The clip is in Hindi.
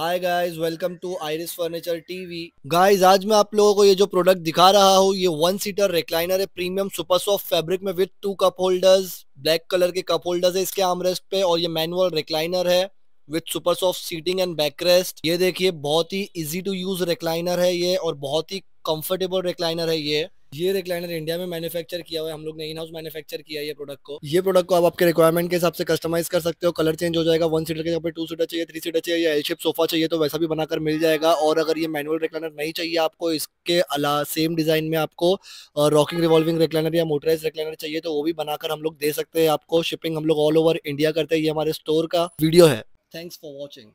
hi guys welcome to Iris furniture TV guys आज मैं आप लोगों को ये जो प्रोडक्ट दिखा रहा हूँ ये वन सीटर रिक्लाइनर है प्रीमियम सुपर सॉफ्ट फैब्रिक में with two cup holders black colour के कप होल्डर्स है इसके आमरेस्ट पे और ये मैनुअल रिक्लाइनर है with super soft seating and backrest ये देखिए बहुत ही इजी टू यूज रिक्लाइनर है ये और बहुत ही कंफर्टेबल रिक्लाइनर है ये ये रिक्लाइनर इंडिया में मैन्युफैक्चर किया हुआ है हम लोग ने इन हाउस मैन्युफैक्चर किया है ये प्रोडक्ट को ये प्रोडक्ट को आप आपके रिक्वायरमेंट के हिसाब से कस्टमाइज कर सकते हो कलर चेंज हो जाएगा वन सीटर के जगह टू सीटर चाहिए थ्री सीटर चाहिए या एल शेप सोफा चाहिए तो वैसा भी बनाकर मिल जाएगा और अगर ये मैनुअल रिक्लाइनर नहीं चाहिए आपको इसके अला सेम डिजाइन में आपको रॉकिंग रिवॉल्विंग रिक्लाइनर या मोटराइज रिक्लाइनर चाहिए तो वो भी बनाकर हम लोग दे सकते हैं आपको शिपिंग हम लोग ऑल ओवर इंडिया करते हैं ये हमारे स्टोर का वीडियो है थैंक्स फॉर वॉचिंग